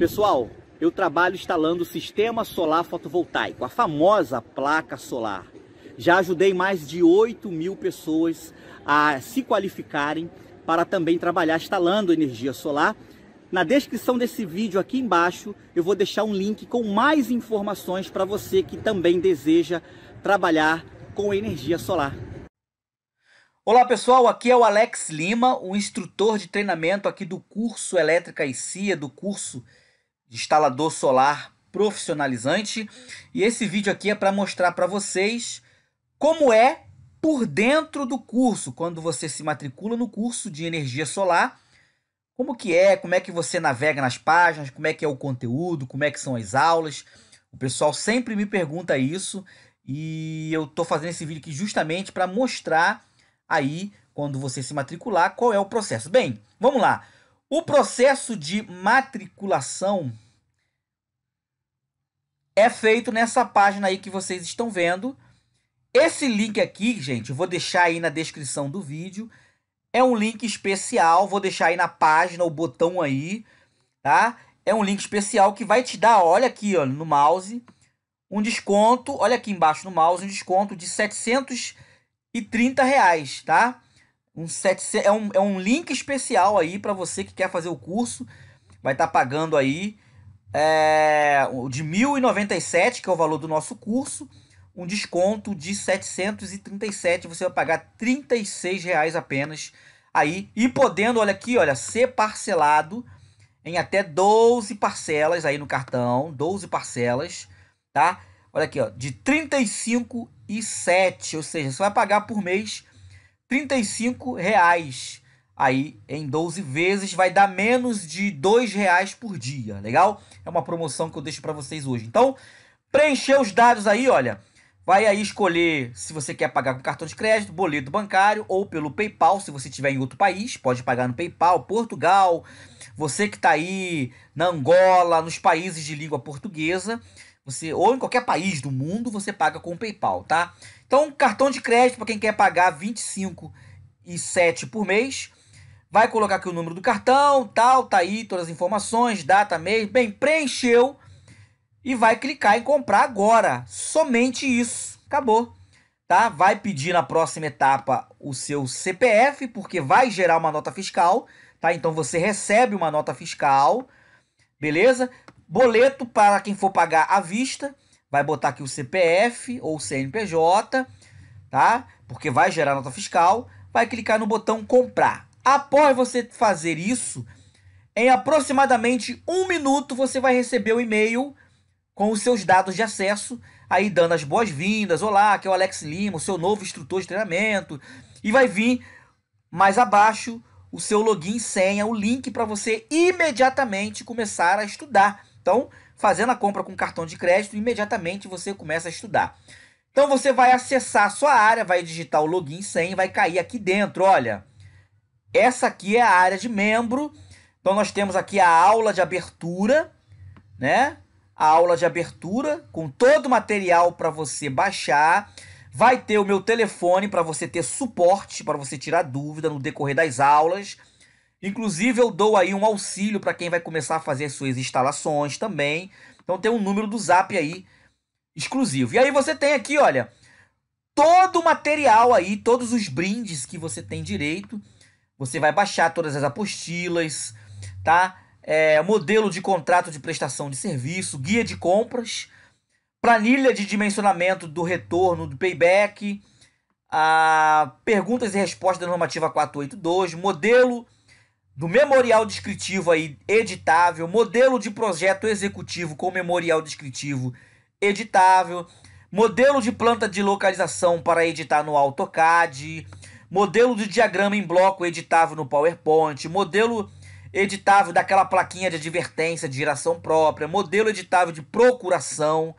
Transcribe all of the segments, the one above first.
Pessoal, eu trabalho instalando o sistema solar fotovoltaico, a famosa placa solar. Já ajudei mais de 8 mil pessoas a se qualificarem para também trabalhar instalando energia solar. Na descrição desse vídeo aqui embaixo eu vou deixar um link com mais informações para você que também deseja trabalhar com energia solar. Olá pessoal, aqui é o Alex Lima, o instrutor de treinamento aqui do curso Elétrica e CIA, do curso instalador solar profissionalizante. E esse vídeo aqui é para mostrar para vocês como é por dentro do curso, quando você se matricula no curso de energia solar, como que é, como é que você navega nas páginas, como é que é o conteúdo, como é que são as aulas. O pessoal sempre me pergunta isso e eu estou fazendo esse vídeo aqui justamente para mostrar aí quando você se matricular qual é o processo. Bem, vamos lá. O processo de matriculação é feito nessa página aí que vocês estão vendo. Esse link aqui, gente, eu vou deixar aí na descrição do vídeo. É um link especial, vou deixar aí na página o botão aí, tá? É um link especial que vai te dar, olha aqui, ó, no mouse, um desconto, olha aqui embaixo no mouse, um desconto de 730 reais, tá? Um 700, é, um, é um link especial aí para você que quer fazer o curso. Vai estar tá pagando aí é, de 1.097, que é o valor do nosso curso, um desconto de 737, você vai pagar 36 reais apenas aí e podendo, olha aqui, olha, ser parcelado em até 12 parcelas aí no cartão, 12 parcelas, tá? Olha aqui, ó, de 35 e 7, ou seja, você vai pagar por mês 35 reais aí em 12 vezes vai dar menos de dois reais por dia, legal? É uma promoção que eu deixo para vocês hoje. Então preencher os dados aí, olha, vai aí escolher se você quer pagar com cartão de crédito, boleto bancário ou pelo PayPal, se você estiver em outro país, pode pagar no PayPal, Portugal. Você que está aí na Angola, nos países de língua portuguesa, você ou em qualquer país do mundo você paga com o PayPal, tá? Então, cartão de crédito para quem quer pagar 25 e 7 por mês, vai colocar aqui o número do cartão, tal, tá aí todas as informações, data, mês, bem, preencheu e vai clicar em comprar agora. Somente isso. Acabou. Tá? Vai pedir na próxima etapa o seu CPF, porque vai gerar uma nota fiscal, tá? Então você recebe uma nota fiscal, beleza? Boleto para quem for pagar à vista, vai botar aqui o CPF ou o CNPJ, tá? Porque vai gerar nota fiscal, vai clicar no botão comprar. Após você fazer isso, em aproximadamente um minuto você vai receber o um e-mail com os seus dados de acesso, aí dando as boas-vindas. Olá, aqui é o Alex Lima, o seu novo instrutor de treinamento. E vai vir mais abaixo o seu login, senha, o link para você imediatamente começar a estudar então, fazendo a compra com cartão de crédito, imediatamente você começa a estudar. Então você vai acessar a sua área, vai digitar o login sem, vai cair aqui dentro, olha. Essa aqui é a área de membro. Então nós temos aqui a aula de abertura, né? A aula de abertura com todo o material para você baixar. Vai ter o meu telefone para você ter suporte, para você tirar dúvida no decorrer das aulas. Inclusive, eu dou aí um auxílio para quem vai começar a fazer suas instalações também. Então, tem um número do Zap aí exclusivo. E aí, você tem aqui, olha, todo o material aí, todos os brindes que você tem direito. Você vai baixar todas as apostilas, tá? É, modelo de contrato de prestação de serviço, guia de compras, planilha de dimensionamento do retorno do payback, a ah, perguntas e respostas da normativa 482, modelo do memorial descritivo aí editável, modelo de projeto executivo com memorial descritivo editável, modelo de planta de localização para editar no AutoCAD, modelo de diagrama em bloco editável no PowerPoint, modelo editável daquela plaquinha de advertência de geração própria, modelo editável de procuração,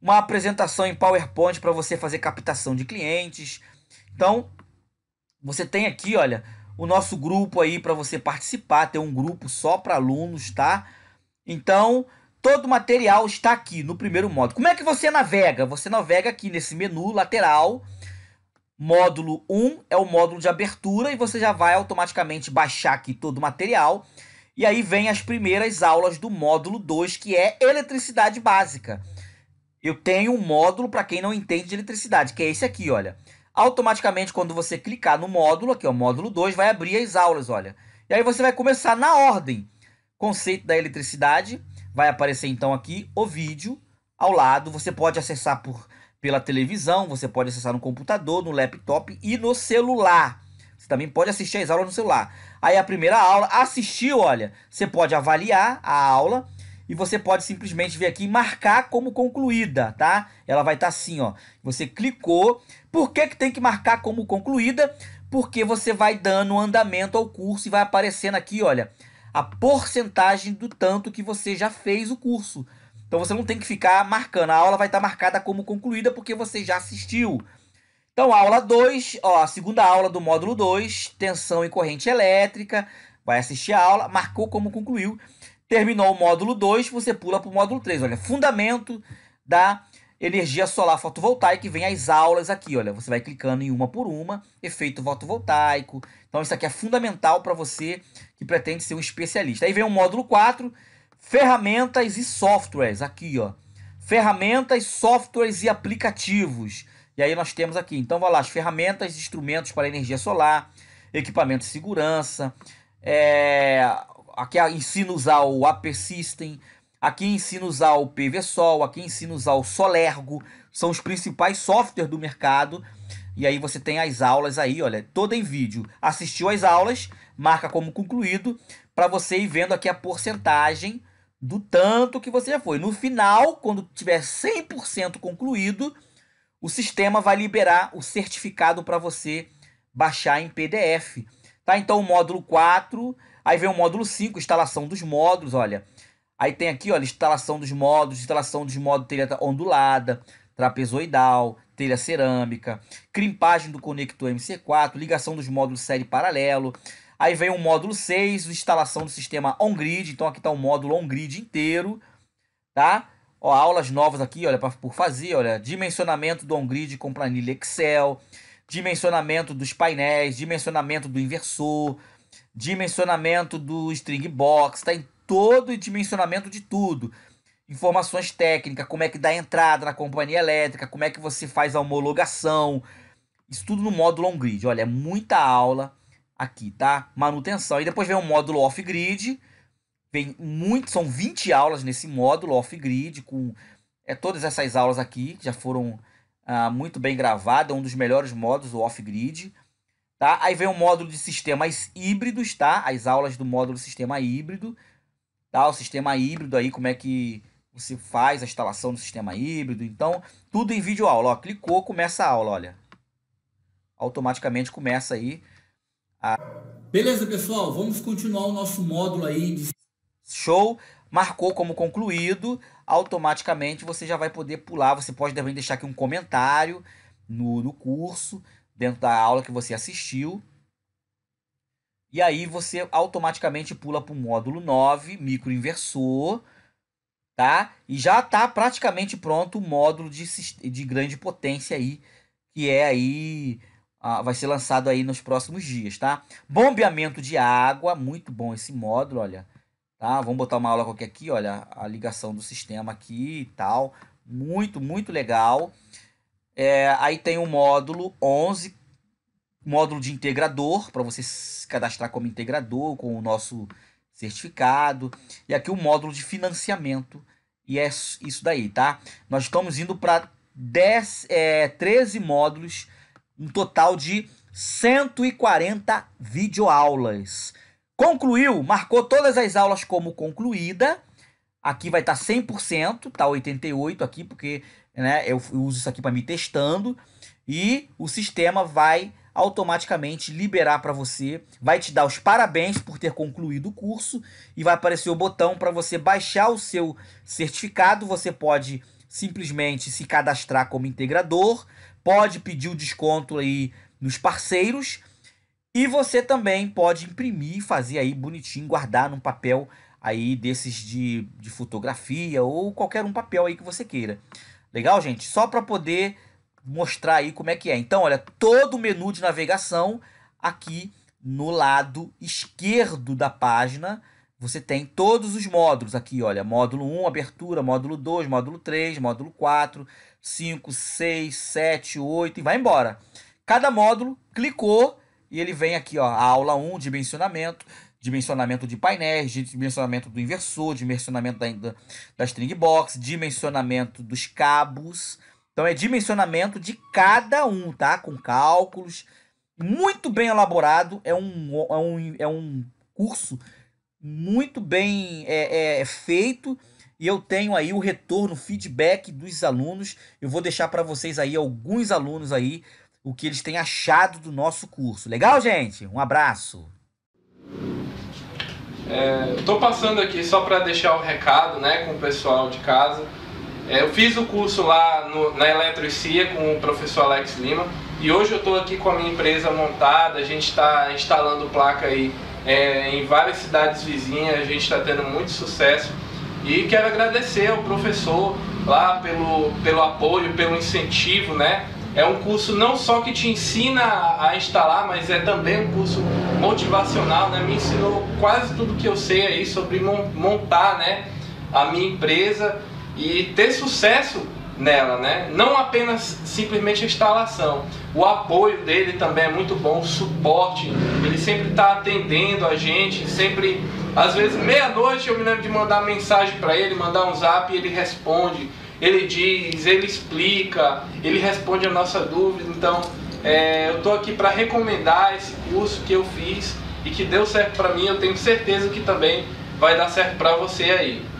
uma apresentação em PowerPoint para você fazer captação de clientes. Então, você tem aqui, olha, o nosso grupo aí para você participar, tem um grupo só para alunos, tá? Então, todo o material está aqui no primeiro módulo. Como é que você navega? Você navega aqui nesse menu lateral. Módulo 1 é o módulo de abertura e você já vai automaticamente baixar aqui todo o material. E aí vem as primeiras aulas do módulo 2, que é eletricidade básica. Eu tenho um módulo para quem não entende de eletricidade, que é esse aqui, olha automaticamente quando você clicar no módulo, aqui o módulo 2, vai abrir as aulas, olha. E aí você vai começar na ordem. Conceito da eletricidade, vai aparecer então aqui o vídeo ao lado, você pode acessar por, pela televisão, você pode acessar no computador, no laptop e no celular. Você também pode assistir as aulas no celular. Aí a primeira aula, assistiu, olha, você pode avaliar a aula e você pode simplesmente vir aqui e marcar como concluída, tá? Ela vai estar tá assim, ó. Você clicou. Por que, que tem que marcar como concluída? Porque você vai dando andamento ao curso e vai aparecendo aqui, olha, a porcentagem do tanto que você já fez o curso. Então você não tem que ficar marcando. A aula vai estar tá marcada como concluída porque você já assistiu. Então, aula 2, ó, a segunda aula do módulo 2, tensão e corrente elétrica. Vai assistir a aula, marcou como concluiu. Terminou o módulo 2, você pula para o módulo 3. Olha, fundamento da energia solar fotovoltaica, vem as aulas aqui, olha, você vai clicando em uma por uma, efeito fotovoltaico. Então isso aqui é fundamental para você que pretende ser um especialista. Aí vem o módulo 4, ferramentas e softwares, aqui, ó. Ferramentas, softwares e aplicativos. E aí nós temos aqui, então vai lá, as ferramentas, instrumentos para energia solar, equipamento de segurança, é, aqui ensina usar o Apersystem, aqui ensina usar o PVSol, aqui ensina usar o Solergo, são os principais softwares do mercado. E aí você tem as aulas aí, olha, toda em vídeo. Assistiu as aulas, marca como concluído, para você ir vendo aqui a porcentagem do tanto que você já foi. No final, quando tiver 100% concluído, o sistema vai liberar o certificado para você baixar em PDF. Tá? Então, o módulo 4 Aí vem o módulo 5, instalação dos módulos, olha. Aí tem aqui, olha, instalação dos módulos, instalação dos módulos telha ondulada, trapezoidal, telha cerâmica, crimpagem do conector MC4, ligação dos módulos série paralelo. Aí vem o módulo 6, instalação do sistema on-grid. Então aqui está o módulo on-grid inteiro, tá? Ó, aulas novas aqui, olha, pra, por fazer, olha, dimensionamento do on-grid com planilha Excel, dimensionamento dos painéis, dimensionamento do inversor, dimensionamento do string box, está em todo o dimensionamento de tudo. Informações técnicas, como é que dá entrada na companhia elétrica, como é que você faz a homologação. Isso tudo no módulo on-grid. Olha, é muita aula aqui, tá? Manutenção. E depois vem o módulo off-grid. Vem muito, são 20 aulas nesse módulo off-grid, com é, todas essas aulas aqui, que já foram ah, muito bem gravadas, é um dos melhores módulos, o off-grid. Tá? Aí vem o módulo de sistemas híbridos, tá? As aulas do módulo sistema híbrido, tá? O sistema híbrido aí, como é que você faz a instalação do sistema híbrido. Então, tudo em vídeo aula. Ó, clicou, começa a aula, olha. Automaticamente começa aí a... Beleza, pessoal? Vamos continuar o nosso módulo aí de... Show! Marcou como concluído, automaticamente você já vai poder pular. Você pode também deixar aqui um comentário no, no curso, dentro da aula que você assistiu. E aí você automaticamente pula para o módulo 9, microinversor, tá? E já está praticamente pronto o módulo de, de grande potência aí, que é aí ah, vai ser lançado aí nos próximos dias, tá? Bombeamento de água, muito bom esse módulo, olha. Tá? Vamos botar uma aula qualquer aqui, olha, a ligação do sistema aqui e tal. Muito, muito legal. É, aí tem o módulo 11, módulo de integrador, para você se cadastrar como integrador com o nosso certificado. E aqui o módulo de financiamento. E é isso daí, tá? Nós estamos indo para é, 13 módulos, um total de 140 videoaulas. Concluiu, marcou todas as aulas como concluída. Aqui vai estar tá 100%, tá 88 aqui, porque né? Eu uso isso aqui para me testando e o sistema vai automaticamente liberar para você, vai te dar os parabéns por ter concluído o curso e vai aparecer o botão para você baixar o seu certificado. Você pode simplesmente se cadastrar como integrador, pode pedir o desconto aí nos parceiros e você também pode imprimir, fazer aí bonitinho, guardar num papel aí desses de, de fotografia ou qualquer um papel aí que você queira. Legal, gente? Só para poder mostrar aí como é que é. Então, olha, todo o menu de navegação aqui no lado esquerdo da página, você tem todos os módulos aqui, olha, módulo 1, abertura, módulo 2, módulo 3, módulo 4, 5, 6, 7, 8 e vai embora. Cada módulo clicou e ele vem aqui, ó, a aula 1, dimensionamento, dimensionamento de painéis, dimensionamento do inversor, dimensionamento da, da, da string box, dimensionamento dos cabos. Então é dimensionamento de cada um, tá? Com cálculos. Muito bem elaborado. É um, é um, é um curso muito bem é, é, é feito. E eu tenho aí o retorno, o feedback dos alunos. Eu vou deixar para vocês aí alguns alunos aí o que eles têm achado do nosso curso. Legal, gente? Um abraço. Estou é, passando aqui só para deixar o um recado né, com o pessoal de casa. É, eu fiz o curso lá no, na Eletrocia com o professor Alex Lima e hoje eu estou aqui com a minha empresa montada. A gente está instalando placa aí é, em várias cidades vizinhas, a gente está tendo muito sucesso. E quero agradecer ao professor lá pelo, pelo apoio, pelo incentivo, né? É um curso não só que te ensina a instalar, mas é também um curso motivacional, né? Me ensinou quase tudo que eu sei aí sobre montar, né, a minha empresa e ter sucesso nela, né? Não apenas simplesmente a instalação. O apoio dele também é muito bom, o suporte. Ele sempre está atendendo a gente, sempre às vezes meia-noite eu me lembro de mandar mensagem para ele, mandar um zap e ele responde ele diz, ele explica, ele responde a nossa dúvida. Então, é, eu estou aqui para recomendar esse curso que eu fiz e que deu certo para mim. Eu tenho certeza que também vai dar certo para você aí.